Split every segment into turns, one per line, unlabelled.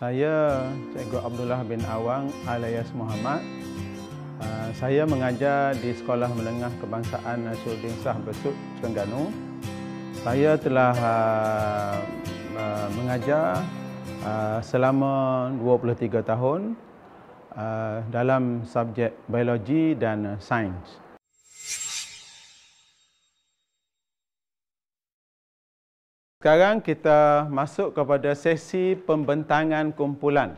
Saya Cikgu Abdullah bin Awang alias Muhammad. Ah, saya mengajar di Sekolah Menengah Kebangsaan Nasruddin Sah Besut, Terengganu. Saya telah ah, ah, mengajar selama 23 tahun dalam subjek biologi dan sains. Sekarang kita masuk kepada sesi pembentangan kumpulan.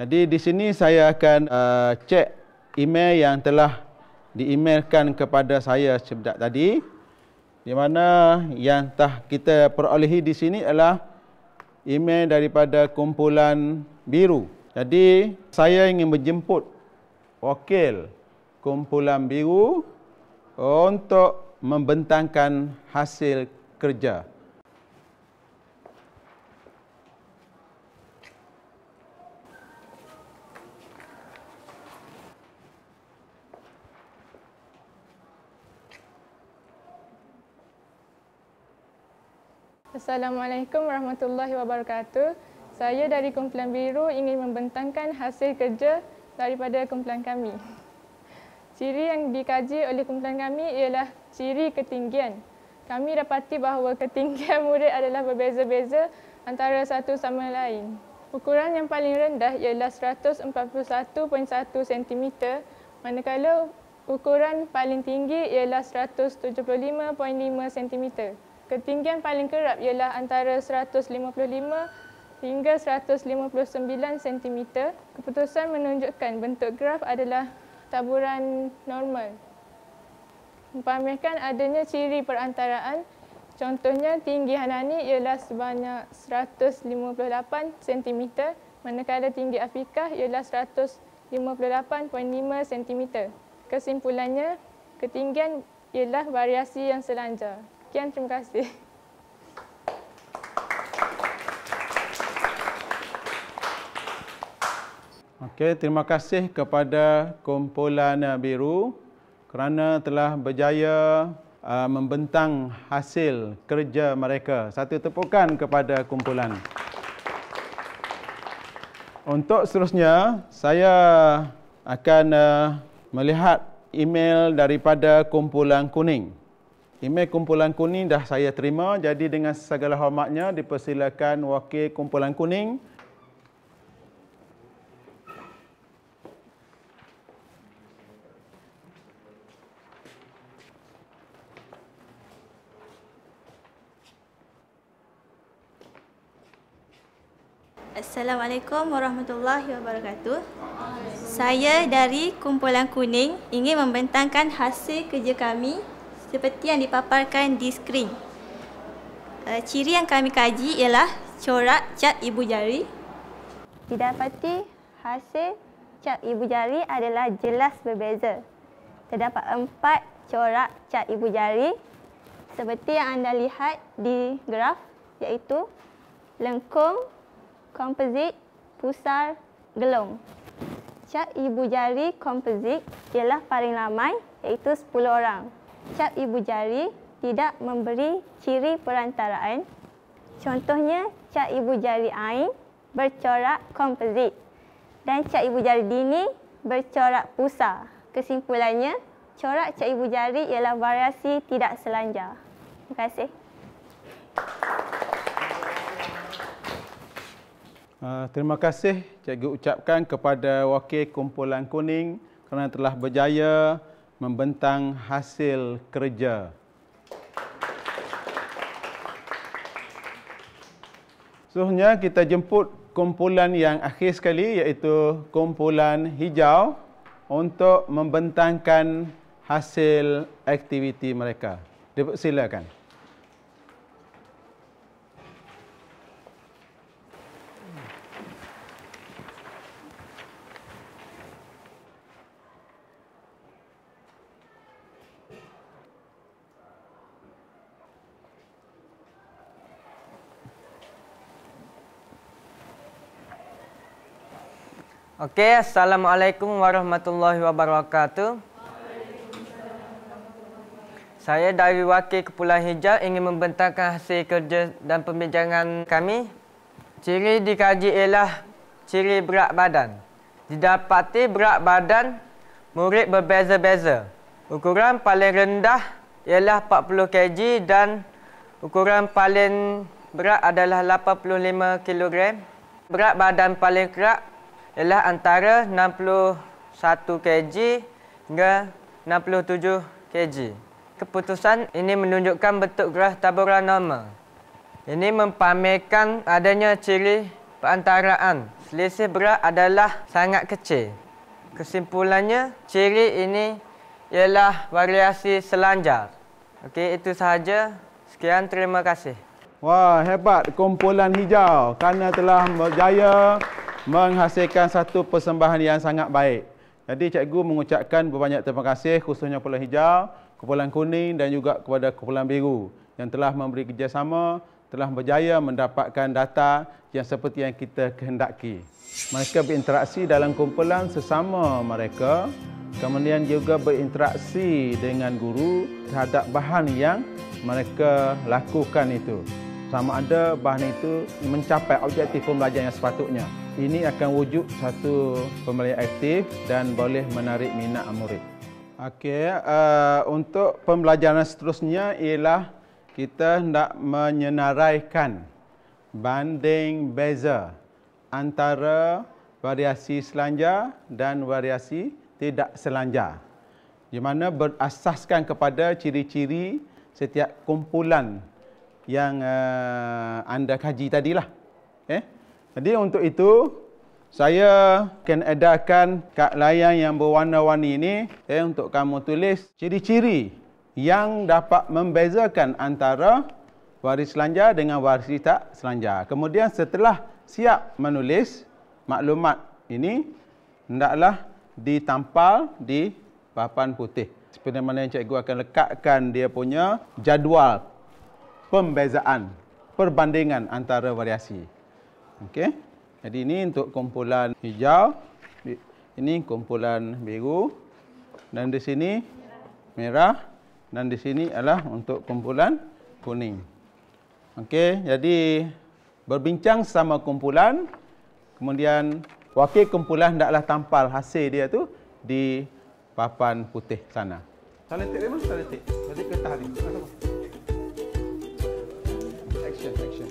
Jadi di sini saya akan uh, cek email yang telah diemailkan kepada saya sebentar tadi. Di mana yang telah kita perolehi di sini adalah email daripada kumpulan biru. Jadi saya ingin menjemput wakil kumpulan biru untuk membentangkan hasil kerja.
Assalamualaikum warahmatullahi wabarakatuh. Saya dari kumpulan biru ingin membentangkan hasil kerja daripada kumpulan kami. Ciri yang dikaji oleh kumpulan kami ialah ciri ketinggian. Kami dapati bahawa ketinggian murid adalah berbeza-beza antara satu sama lain. Ukuran yang paling rendah ialah 141.1 cm manakala ukuran paling tinggi ialah 175.5 cm. Ketinggian paling kerap ialah antara 155 hingga 159 cm. Keputusan menunjukkan bentuk graf adalah taburan normal. Mempamerkan adanya ciri perantaraan, contohnya tinggi Hanani ialah sebanyak 158 cm, manakala tinggi Afrikah ialah 158.5 cm. Kesimpulannya, ketinggian ialah variasi yang selanjar. Sekian, terima kasih.
Okay, terima kasih kepada kumpulan uh, biru kerana telah berjaya uh, membentang hasil kerja mereka. Satu tepukan kepada kumpulan. Untuk seterusnya, saya akan uh, melihat email daripada kumpulan kuning. Email kumpulan kuning dah saya terima. Jadi dengan segala hormatnya dipersilakan wakil kumpulan kuning.
Assalamualaikum warahmatullahi wabarakatuh. Saya dari kumpulan kuning ingin membentangkan hasil kerja kami seperti yang dipaparkan di skrin. Eh, ciri yang kami kaji ialah corak cat ibu jari. Didapati hasil cat ibu jari adalah jelas berbeza. Terdapat empat corak cat ibu jari seperti yang anda lihat di graf iaitu lengkung, komposit, pusar, gelung. Cat ibu jari komposit ialah paling ramai iaitu 10 orang cap ibu jari tidak memberi ciri perantaraan. Contohnya, cap ibu jari ain bercorak komposit dan cap ibu jari dini bercorak pusar. Kesimpulannya, corak cap ibu jari ialah variasi tidak selanjar. Terima kasih.
Ah, terima kasih cikgu ucapkan kepada wakil kumpulan kuning kerana telah berjaya membentang hasil kerja. Seterusnya kita jemput kumpulan yang akhir sekali iaitu kumpulan hijau untuk membentangkan hasil aktiviti mereka. Dipersilakan. silakan.
Okey, Assalamualaikum warahmatullahi wabarakatuh. Saya dari Wakil Kepulauan Hijau ingin membentangkan hasil kerja dan pembincangan kami. Ciri dikaji ialah ciri berat badan. Didapati berat badan murid berbeza-beza. Ukuran paling rendah ialah 40 kg dan ukuran paling berat adalah 85 kg. Berat badan paling kerak ialah antara 61 kg hingga 67 kg. Keputusan ini menunjukkan bentuk graf taburan normal. Ini mempamerkan adanya ciri perantaraan. Selisih berat adalah sangat kecil. Kesimpulannya, ciri ini ialah variasi selanjar. Okey, itu sahaja. Sekian, terima kasih.
Wah, hebat kumpulan hijau kerana telah berjaya menghasilkan satu persembahan yang sangat baik. Jadi cikgu mengucapkan berbanyak terima kasih khususnya kepada hijau, kumpulan kuning dan juga kepada kumpulan biru yang telah memberi kerjasama, telah berjaya mendapatkan data yang seperti yang kita kehendaki. Mereka berinteraksi dalam kumpulan sesama mereka, kemudian juga berinteraksi dengan guru terhadap bahan yang mereka lakukan itu. Sama ada bahan itu mencapai objektif pembelajaran yang sepatutnya ini akan wujud satu pembelajaran aktif dan boleh menarik minat murid. Okey, uh, untuk pembelajaran seterusnya ialah kita hendak menyenaraikan banding beza antara variasi selanjar dan variasi tidak selanjar. Di mana berasaskan kepada ciri-ciri setiap kumpulan yang uh, anda kaji tadilah. Okey. Eh? Jadi untuk itu, saya akan edarkan kad layan yang berwarna-warni ini okay, eh, untuk kamu tulis ciri-ciri yang dapat membezakan antara waris selanjar dengan waris tak selanjar. Kemudian setelah siap menulis maklumat ini, hendaklah ditampal di papan putih. Seperti mana yang cikgu akan lekatkan dia punya jadual pembezaan perbandingan antara variasi. Okey. Jadi ini untuk kumpulan hijau. Ini kumpulan biru. Dan di sini merah. Dan di sini adalah untuk kumpulan kuning. Okey. Jadi berbincang sama kumpulan. Kemudian wakil kumpulan taklah tampal hasil dia tu di papan putih sana. Salah tik dia Salah tik. Salah tik ke Action, action.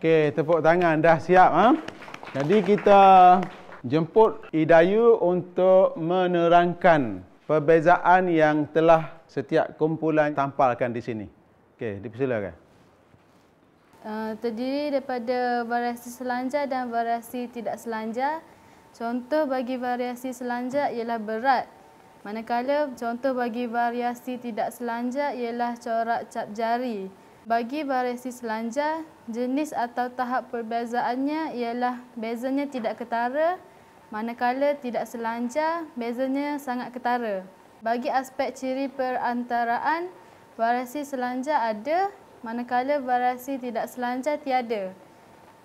Okey, tepuk tangan dah siap ha. Jadi kita jemput Idayu untuk menerangkan perbezaan yang telah setiap kumpulan tampalkan di sini. Okey, dipersilakan.
Uh, terdiri daripada variasi selanjar dan variasi tidak selanjar. Contoh bagi variasi selanjar ialah berat. Manakala contoh bagi variasi tidak selanjar ialah corak cap jari bagi variasi selanja, jenis atau tahap perbezaannya ialah bezanya tidak ketara, manakala tidak selanja, bezanya sangat ketara. Bagi aspek ciri perantaraan, variasi selanja ada, manakala variasi tidak selanja tiada.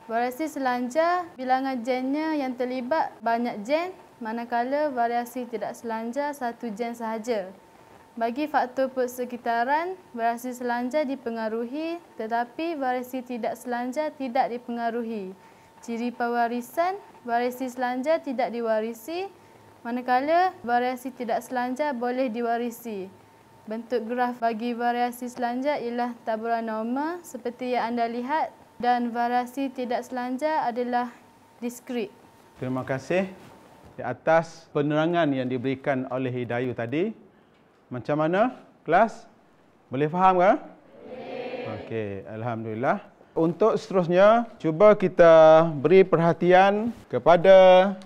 Variasi selanja, bilangan gennya yang terlibat banyak gen, manakala variasi tidak selanja satu gen sahaja. Bagi faktor persekitaran, variasi selanjar dipengaruhi tetapi variasi tidak selanjar tidak dipengaruhi. Ciri pewarisan, variasi selanjar tidak diwarisi manakala variasi tidak selanjar boleh diwarisi. Bentuk graf bagi variasi selanjar ialah taburan normal seperti yang anda lihat dan variasi tidak selanjar adalah
diskrit. Terima kasih di atas penerangan yang diberikan oleh Hidayu tadi. Macam mana kelas? Boleh faham ke? Okey, alhamdulillah. Untuk seterusnya, cuba kita beri perhatian kepada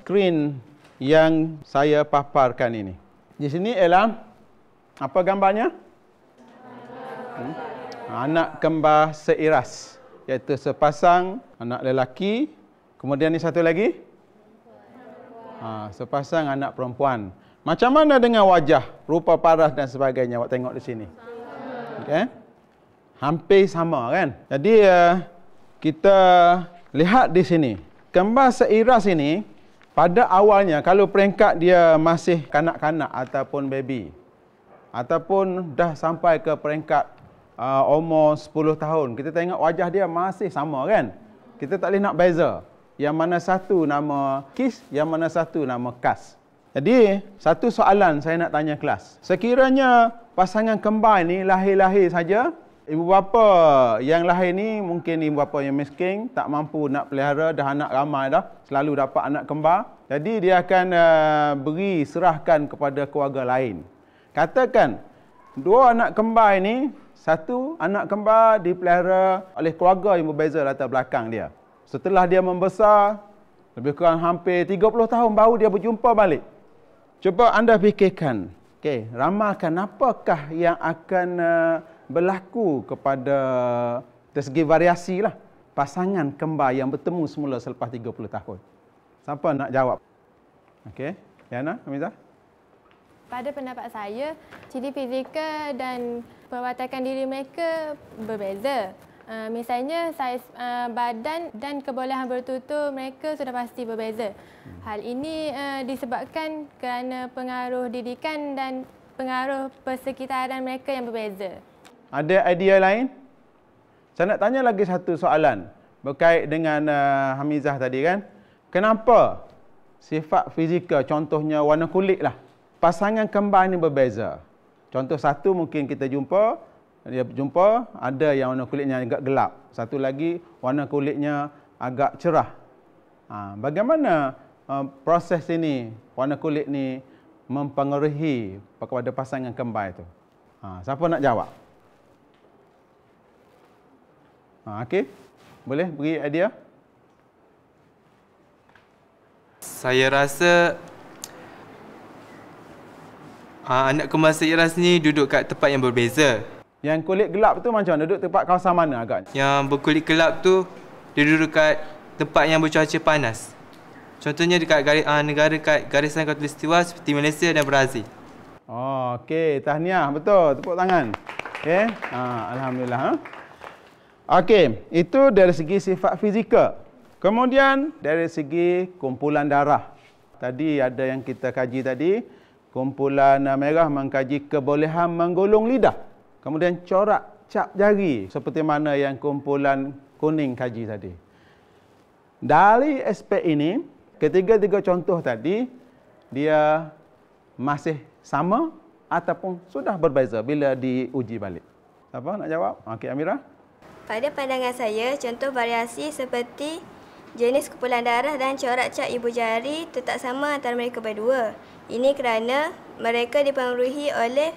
skrin yang saya paparkan ini. Di sini ialah apa gambarnya? Hmm? Anak kembar seiras, iaitu sepasang anak lelaki. Kemudian ini satu lagi? Ha, sepasang anak perempuan. Macam mana dengan wajah, rupa paras dan sebagainya awak tengok di sini? Sama. Okay? Hampir sama kan? Jadi uh, kita lihat di sini. Kembar seiras ini pada awalnya kalau peringkat dia masih kanak-kanak ataupun baby ataupun dah sampai ke peringkat uh, umur 10 tahun, kita tengok wajah dia masih sama kan? Kita tak boleh nak beza. Yang mana satu nama kiss, yang mana satu nama kas. Jadi, satu soalan saya nak tanya kelas. Sekiranya pasangan kembar ni lahir-lahir saja, ibu bapa yang lahir ni mungkin ibu bapa yang miskin, tak mampu nak pelihara, dah anak ramai dah, selalu dapat anak kembar. Jadi, dia akan uh, beri serahkan kepada keluarga lain. Katakan, dua anak kembar ni, satu anak kembar dipelihara oleh keluarga yang berbeza latar belakang dia. Setelah dia membesar, lebih kurang hampir 30 tahun baru dia berjumpa balik. Cuba anda fikirkan, okay, ramalkan apakah yang akan uh, berlaku kepada eh, dari segi variasi lah pasangan kembar yang bertemu semula selepas 30 tahun. Siapa nak jawab? Okey, Yana, Amiza.
Pada pendapat saya, ciri fizikal dan perwatakan diri mereka berbeza. Ah, misalnya saiz uh, badan dan kebolehan bertutur mereka sudah pasti berbeza. Hmm. Hal ini uh, disebabkan kerana pengaruh didikan dan pengaruh persekitaran mereka yang berbeza.
Ada idea lain? Saya nak tanya lagi satu soalan berkait dengan uh, Hamizah tadi kan. Kenapa sifat fizikal contohnya warna kulit lah pasangan kembar ni berbeza? Contoh satu mungkin kita jumpa dia jumpa ada yang warna kulitnya agak gelap. Satu lagi warna kulitnya agak cerah. Ha, bagaimana uh, proses ini warna kulit ni mempengaruhi kepada pasangan kembar itu? Ha, siapa nak jawab? Ha, Okey, boleh beri idea? Saya rasa
uh, anak kembar saya lah ni duduk kat tempat yang berbeza.
Yang kulit gelap tu macam mana? Duduk tempat kawasan mana agak?
Yang berkulit gelap tu, dia duduk kat tempat yang bercuaca panas. Contohnya dekat garis, uh, negara kat garisan katulistiwa seperti Malaysia dan Brazil.
Oh, okey. Tahniah. Betul. Tepuk tangan. Okey. Ah, ha, Alhamdulillah. Huh? Okey. Itu dari segi sifat fizikal. Kemudian dari segi kumpulan darah. Tadi ada yang kita kaji tadi. Kumpulan merah mengkaji kebolehan menggolong lidah. Kemudian corak cap jari seperti mana yang kumpulan kuning kaji tadi. Dari aspek ini, ketiga-tiga contoh tadi, dia masih sama ataupun sudah berbeza bila diuji balik. apa nak jawab? Okay Amira.
Pada pandangan saya, contoh variasi seperti jenis kumpulan darah dan corak cap ibu jari tetap sama antara mereka berdua. Ini kerana mereka dipengaruhi oleh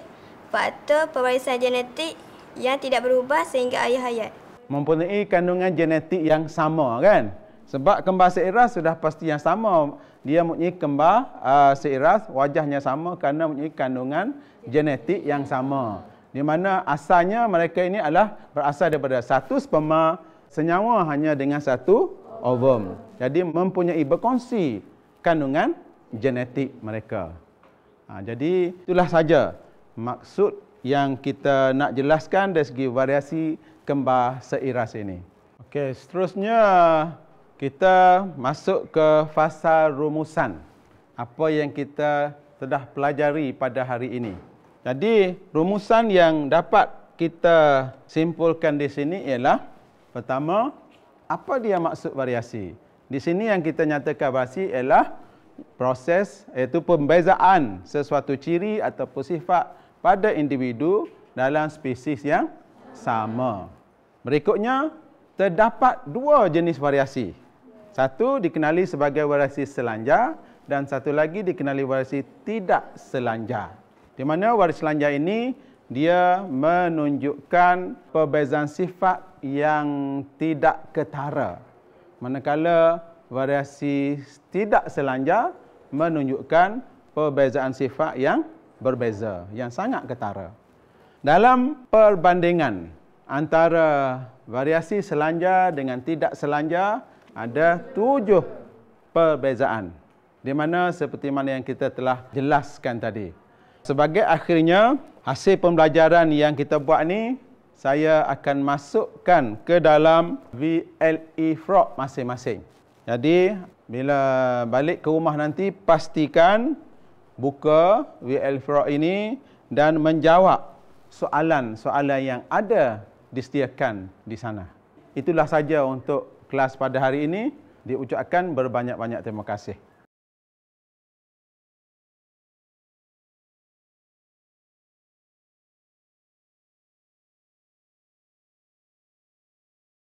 faktor pewarisan genetik yang tidak berubah sehingga ayah hayat.
Mempunyai kandungan genetik yang sama kan? Sebab kembar seiras sudah pasti yang sama. Dia mempunyai kembar uh, seiras, wajahnya sama kerana mempunyai kandungan genetik yang sama. Di mana asalnya mereka ini adalah berasal daripada satu sperma senyawa hanya dengan satu ovum. Jadi mempunyai berkongsi kandungan genetik mereka. Ha, jadi itulah saja maksud yang kita nak jelaskan dari segi variasi kembar seiras ini. Okey, seterusnya kita masuk ke fasa rumusan. Apa yang kita telah pelajari pada hari ini. Jadi, rumusan yang dapat kita simpulkan di sini ialah pertama, apa dia maksud variasi? Di sini yang kita nyatakan variasi ialah proses iaitu pembezaan sesuatu ciri atau sifat pada individu dalam spesies yang sama. Berikutnya, terdapat dua jenis variasi. Satu dikenali sebagai variasi selanjar dan satu lagi dikenali variasi tidak selanjar. Di mana variasi selanjar ini dia menunjukkan perbezaan sifat yang tidak ketara. Manakala variasi tidak selanjar menunjukkan perbezaan sifat yang berbeza yang sangat ketara. Dalam perbandingan antara variasi selanja dengan tidak selanja ada tujuh perbezaan di mana seperti mana yang kita telah jelaskan tadi. Sebagai akhirnya hasil pembelajaran yang kita buat ni saya akan masukkan ke dalam VLE frog masing-masing. Jadi bila balik ke rumah nanti pastikan buka WL Fraud ini dan menjawab soalan-soalan yang ada disediakan di sana. Itulah saja untuk kelas pada hari ini. Diucapkan berbanyak-banyak terima kasih.